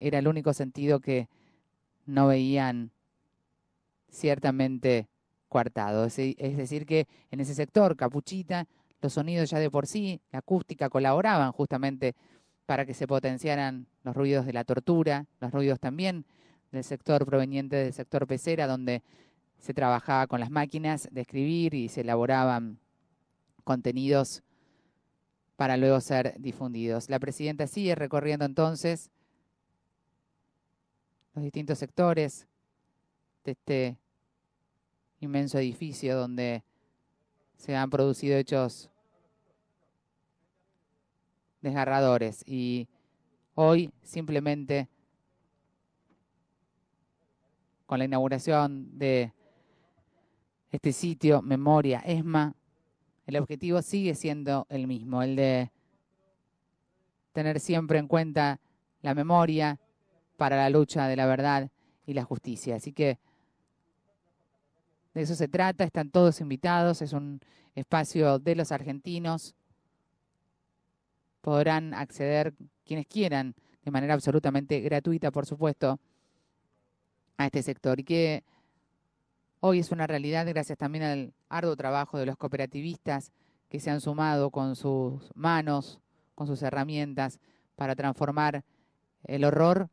Era el único sentido que no veían ciertamente coartado. Es decir, que en ese sector, capuchita, los sonidos ya de por sí, la acústica, colaboraban justamente para que se potenciaran los ruidos de la tortura, los ruidos también del sector proveniente del sector pecera, donde se trabajaba con las máquinas de escribir y se elaboraban contenidos para luego ser difundidos. La presidenta sigue recorriendo entonces los distintos sectores de este inmenso edificio donde se han producido hechos desgarradores y hoy simplemente con la inauguración de este sitio Memoria ESMA, el objetivo sigue siendo el mismo, el de tener siempre en cuenta la memoria para la lucha de la verdad y la justicia. Así que de eso se trata, están todos invitados, es un espacio de los argentinos. Podrán acceder quienes quieran, de manera absolutamente gratuita, por supuesto, a este sector, y que hoy es una realidad gracias también al arduo trabajo de los cooperativistas que se han sumado con sus manos, con sus herramientas, para transformar el horror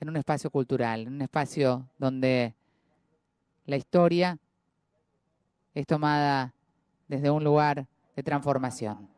en un espacio cultural, en un espacio donde la historia es tomada desde un lugar de transformación.